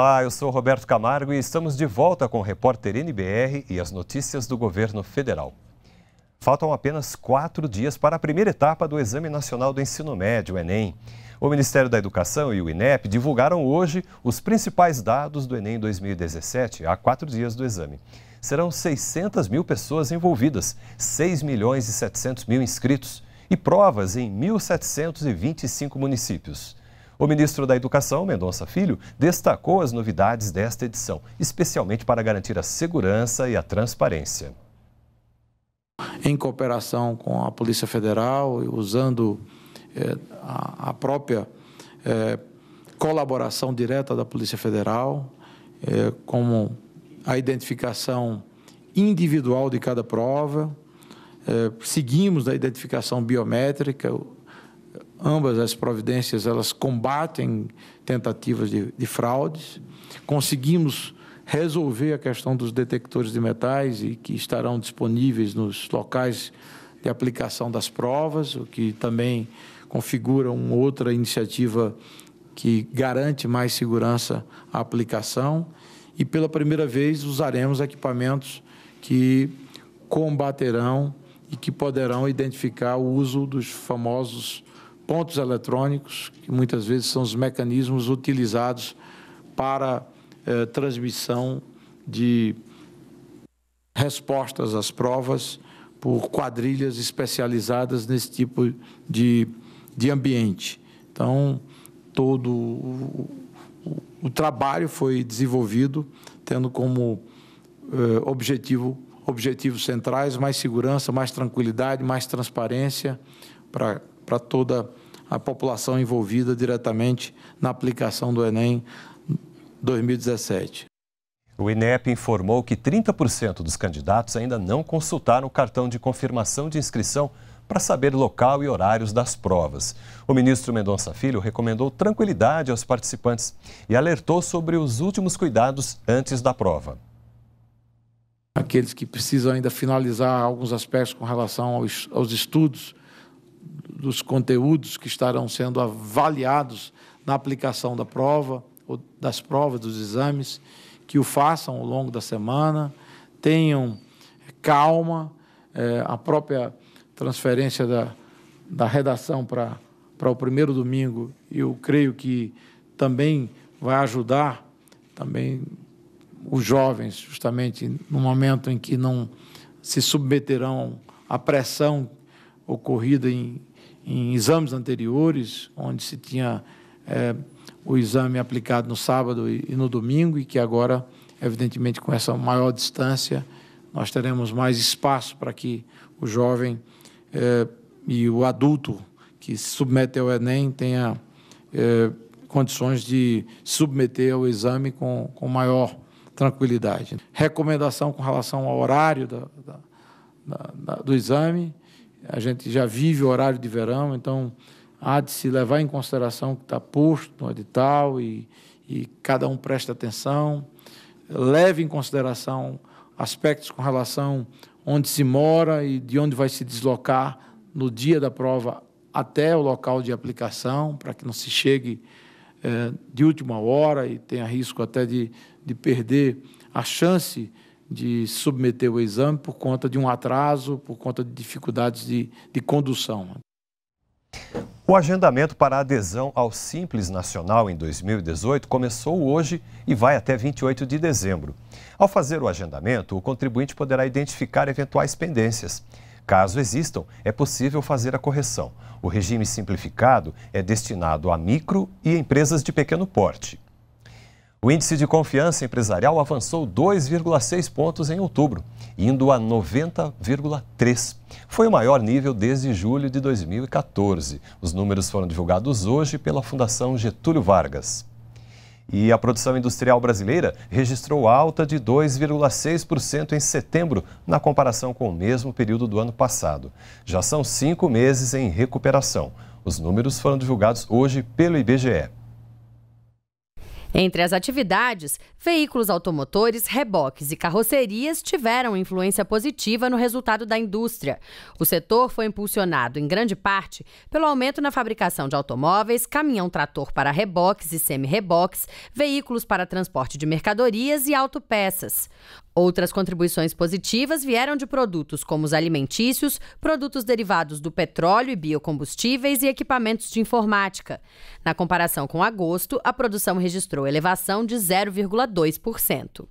Olá, eu sou Roberto Camargo e estamos de volta com o repórter NBR e as notícias do governo federal. Faltam apenas quatro dias para a primeira etapa do Exame Nacional do Ensino Médio, Enem. O Ministério da Educação e o INEP divulgaram hoje os principais dados do Enem 2017, há quatro dias do exame. Serão 600 mil pessoas envolvidas, 6 milhões e 700 mil inscritos e provas em 1.725 municípios. O ministro da Educação, Mendonça Filho, destacou as novidades desta edição, especialmente para garantir a segurança e a transparência. Em cooperação com a Polícia Federal, usando eh, a, própria eh, colaboração direta da Polícia Federal, eh, como a identificação individual de cada prova, seguimos a identificação biométrica, ambas as providências elas combatem tentativas de, de fraudes. Conseguimos resolver a questão dos detectores de metais e que estarão disponíveis nos locais de aplicação das provas, o que também configura uma outra iniciativa que garante mais segurança à aplicação. E pela primeira vez usaremos equipamentos que combaterão e que poderão identificar o uso dos famosos pontos eletrônicos, que muitas vezes são os mecanismos utilizados para eh, transmissão de respostas às provas por quadrilhas especializadas nesse tipo de, de ambiente. Então, todo o, o trabalho foi desenvolvido tendo como eh, objetivo objetivos centrais, mais segurança, mais tranquilidade, mais transparência para para toda a população envolvida diretamente na aplicação do Enem 2017. O INEP informou que 30% dos candidatos ainda não consultaram o cartão de confirmação de inscrição para saber local e horários das provas. O ministro Mendonça Filho recomendou tranquilidade aos participantes e alertou sobre os últimos cuidados antes da prova. Aqueles que precisam ainda finalizar alguns aspectos com relação aos, aos estudos dos conteúdos que estarão sendo avaliados na aplicação da prova, das provas, dos exames, que o façam ao longo da semana, tenham eh, calma, é, a própria transferência da, da redação para o primeiro domingo, eu creio que também vai ajudar também os jovens, justamente no momento em que não se submeterão à pressão ocorrida em, em exames anteriores, onde se tinha é, o exame aplicado no sábado e no domingo, e que agora, evidentemente, com essa maior distância, nós teremos mais espaço para que o jovem é, e o adulto que se submete ao Enem tenha é, condições de submeter ao exame com, com maior tranquilidade. Recomendação com relação ao horário da, da, da, do exame, a gente já vive o horário de verão, então há de se levar em consideração o que está posto no edital e, e cada um presta atenção, leve em consideração aspectos com relação onde se mora e de onde vai se deslocar no dia da prova até o local de aplicação, para que não se chegue eh, de última hora e tenha risco até de, de perder a chance de submeter o exame por conta de um atraso, por conta de dificuldades de, de condução. O agendamento para adesão ao Simples Nacional em 2018 começou hoje e vai até 28 de dezembro. Ao fazer o agendamento, o contribuinte poderá identificar eventuais pendências. Caso existam, é possível fazer a correção. O regime simplificado é destinado a micro e empresas de pequeno porte. O índice de confiança empresarial avançou 2,6 pontos em outubro, indo a 90,3. Foi o maior nível desde julho de 2014. Os números foram divulgados hoje pela Fundação Getúlio Vargas. E a produção industrial brasileira registrou alta de 2,6% em setembro, na comparação com o mesmo período do ano passado. Já são cinco meses em recuperação. Os números foram divulgados hoje pelo IBGE. Entre as atividades, veículos automotores, reboques e carrocerias tiveram influência positiva no resultado da indústria. O setor foi impulsionado, em grande parte, pelo aumento na fabricação de automóveis, caminhão-trator para reboques e semi-reboques, veículos para transporte de mercadorias e autopeças. Outras contribuições positivas vieram de produtos como os alimentícios, produtos derivados do petróleo e biocombustíveis e equipamentos de informática. Na comparação com agosto, a produção registrou elevação de 0,2%.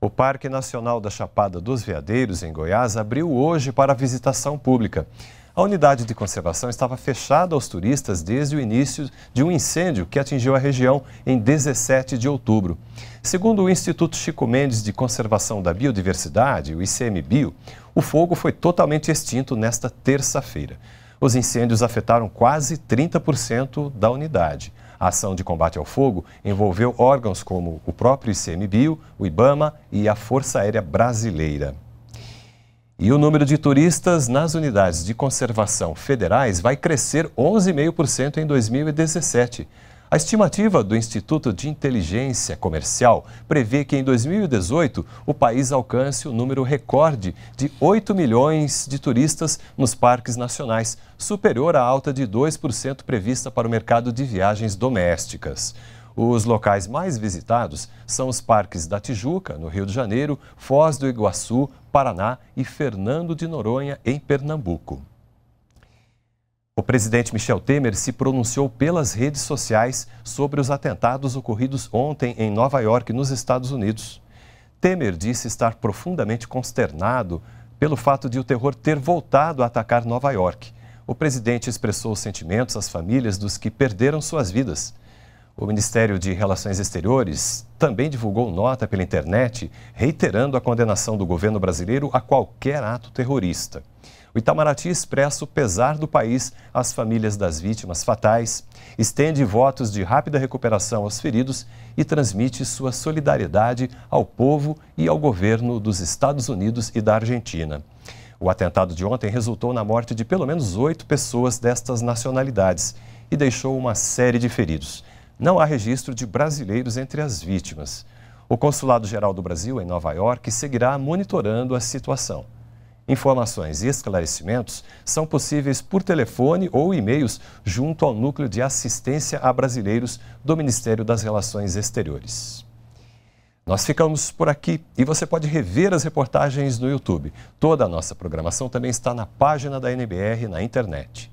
O Parque Nacional da Chapada dos Veadeiros, em Goiás, abriu hoje para visitação pública. A unidade de conservação estava fechada aos turistas desde o início de um incêndio que atingiu a região em 17 de outubro. Segundo o Instituto Chico Mendes de Conservação da Biodiversidade, o ICMBio, o fogo foi totalmente extinto nesta terça-feira. Os incêndios afetaram quase 30% da unidade. A ação de combate ao fogo envolveu órgãos como o próprio ICMBio, o IBAMA e a Força Aérea Brasileira. E o número de turistas nas unidades de conservação federais vai crescer 11,5% em 2017. A estimativa do Instituto de Inteligência Comercial prevê que em 2018 o país alcance o número recorde de 8 milhões de turistas nos parques nacionais, superior à alta de 2% prevista para o mercado de viagens domésticas. Os locais mais visitados são os parques da Tijuca, no Rio de Janeiro, Foz do Iguaçu, Paraná e Fernando de Noronha, em Pernambuco. O presidente Michel Temer se pronunciou pelas redes sociais sobre os atentados ocorridos ontem em Nova York, nos Estados Unidos. Temer disse estar profundamente consternado pelo fato de o terror ter voltado a atacar Nova York. O presidente expressou os sentimentos às famílias dos que perderam suas vidas o Ministério de Relações Exteriores também divulgou nota pela internet reiterando a condenação do governo brasileiro a qualquer ato terrorista. O Itamaraty expressa o pesar do país às famílias das vítimas fatais, estende votos de rápida recuperação aos feridos e transmite sua solidariedade ao povo e ao governo dos Estados Unidos e da Argentina. O atentado de ontem resultou na morte de pelo menos oito pessoas destas nacionalidades e deixou uma série de feridos não há registro de brasileiros entre as vítimas. O Consulado-Geral do Brasil, em Nova York, seguirá monitorando a situação. Informações e esclarecimentos são possíveis por telefone ou e-mails junto ao Núcleo de Assistência a Brasileiros do Ministério das Relações Exteriores. Nós ficamos por aqui e você pode rever as reportagens no YouTube. Toda a nossa programação também está na página da NBR na internet.